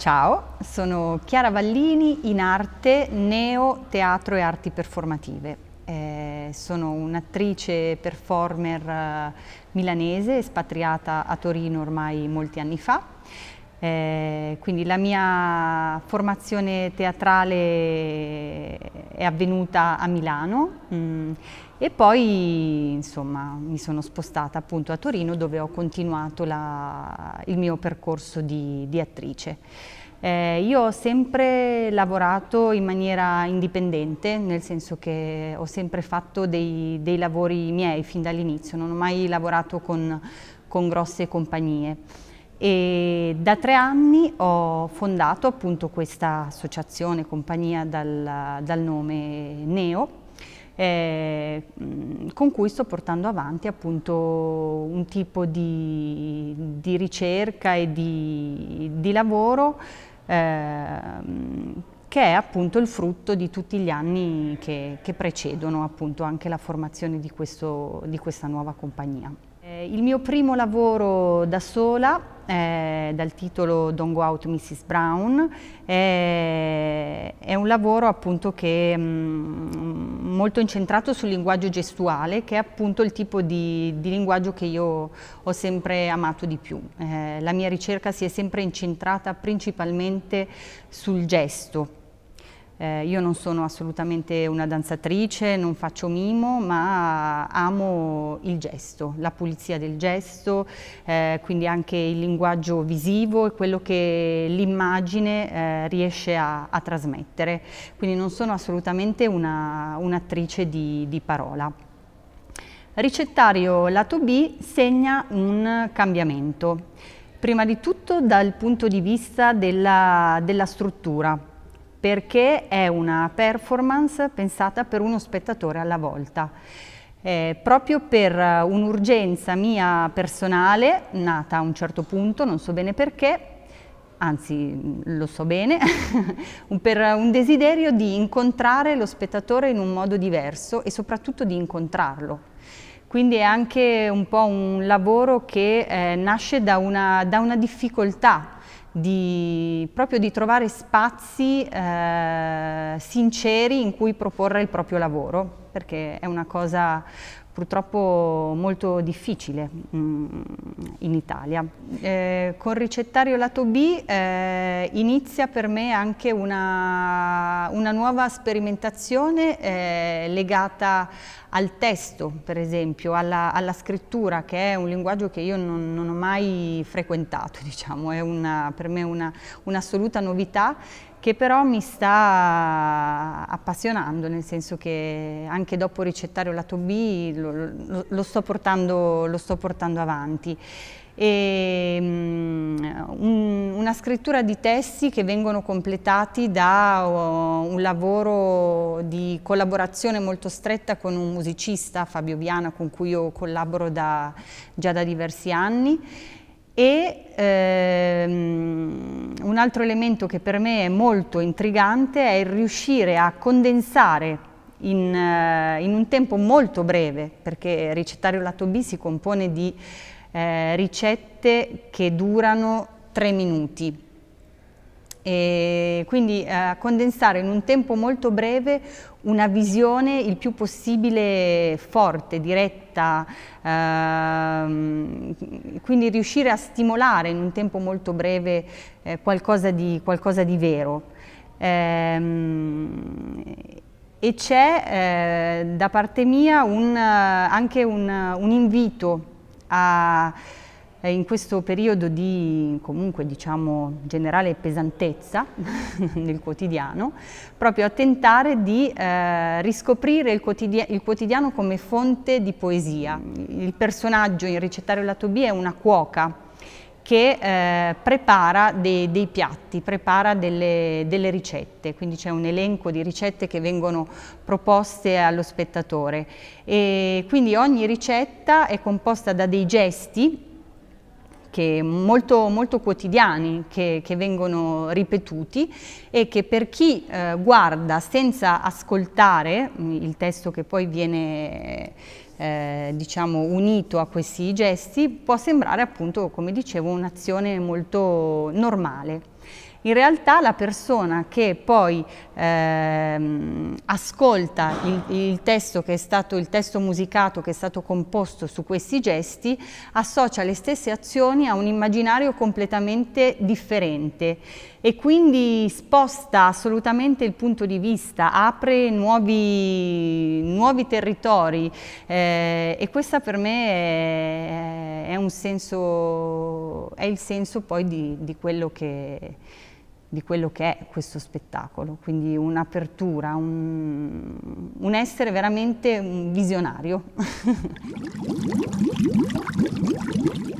Ciao, sono Chiara Vallini in arte, neo, teatro e arti performative. Eh, sono un'attrice performer eh, milanese, espatriata a Torino ormai molti anni fa eh, quindi la mia formazione teatrale è avvenuta a Milano mh, mm, e poi insomma, mi sono spostata appunto a Torino dove ho continuato la, il mio percorso di, di attrice. Eh, io ho sempre lavorato in maniera indipendente, nel senso che ho sempre fatto dei, dei lavori miei fin dall'inizio, non ho mai lavorato con, con grosse compagnie. E da tre anni ho fondato appunto questa associazione, compagnia dal, dal nome Neo, eh, con cui sto portando avanti appunto un tipo di, di ricerca e di, di lavoro eh, che è appunto il frutto di tutti gli anni che, che precedono appunto anche la formazione di, questo, di questa nuova compagnia. Eh, il mio primo lavoro da sola eh, dal titolo Don't Go Out Mrs. Brown, eh, è un lavoro appunto che mh, mm, molto incentrato sul linguaggio gestuale, che è appunto il tipo di, di linguaggio che io ho sempre amato di più. Eh, la mia ricerca si è sempre incentrata principalmente sul gesto, eh, io non sono assolutamente una danzatrice, non faccio mimo, ma amo il gesto, la pulizia del gesto, eh, quindi anche il linguaggio visivo e quello che l'immagine eh, riesce a, a, trasmettere. Quindi non sono assolutamente un'attrice un di, di parola. Ricettario lato B segna un cambiamento. Prima di tutto dal punto di vista della, della struttura, perché è una performance pensata per uno spettatore alla volta. Eh, proprio per eh, un'urgenza mia personale, nata a un certo punto, non so bene perché, anzi mm, lo so bene, per un desiderio di incontrare lo spettatore in un modo diverso e soprattutto di incontrarlo. Quindi è anche un po' un lavoro che eh, nasce da una, da una difficoltà di proprio di trovare spazi eh, sinceri in cui proporre il proprio lavoro, perché è una cosa purtroppo molto difficile mh, mm, in Italia. Eh, con ricettario lato B eh, inizia per me anche una, una nuova sperimentazione eh, legata al testo, per esempio, alla, alla, scrittura, che è un linguaggio che io non, non ho mai frequentato, diciamo, è una, per me una, un'assoluta novità che però mi sta appassionando, nel senso che anche dopo ricettario lato B lo, lo, sto, portando, lo sto, portando, avanti. E, ehm, um, una scrittura di testi che vengono completati da uh, un lavoro di collaborazione molto stretta con un musicista, Fabio Viana, con cui io collaboro da, già da diversi anni e ehm, un altro elemento che per me è molto intrigante è il riuscire a condensare in, eh, in un tempo molto breve, perché ricettario lato B si compone di eh, ricette che durano tre minuti e quindi eh, condensare in un tempo molto breve una visione il più possibile forte, diretta, ehm, quindi riuscire a stimolare in un tempo molto breve eh, qualcosa, di, qualcosa, di, vero. Ehm, e c'è eh, da parte mia un, eh, anche un, un invito a in questo periodo di comunque diciamo generale pesantezza nel quotidiano, proprio a tentare di eh, riscoprire il, quotidia il, quotidiano come fonte di poesia. Il personaggio in Ricettario lato B è una cuoca che eh, prepara dei, dei, piatti, prepara delle, delle ricette, quindi c'è un elenco di ricette che vengono proposte allo spettatore e quindi ogni ricetta è composta da dei gesti che molto, molto quotidiani, che, che, vengono ripetuti e che per chi eh, guarda senza ascoltare mm, il testo che poi viene eh, diciamo unito a questi gesti può sembrare appunto, come dicevo, un'azione molto normale. In realtà la persona che poi ehm, ascolta il, il, testo che è stato, il testo musicato che è stato composto su questi gesti associa le stesse azioni a un immaginario completamente differente e quindi sposta assolutamente il punto di vista, apre nuovi, nuovi territori eh, e questo per me è, è, senso, è, il senso poi di, di quello che di quello che è questo spettacolo, quindi un'apertura, un, un essere veramente un visionario.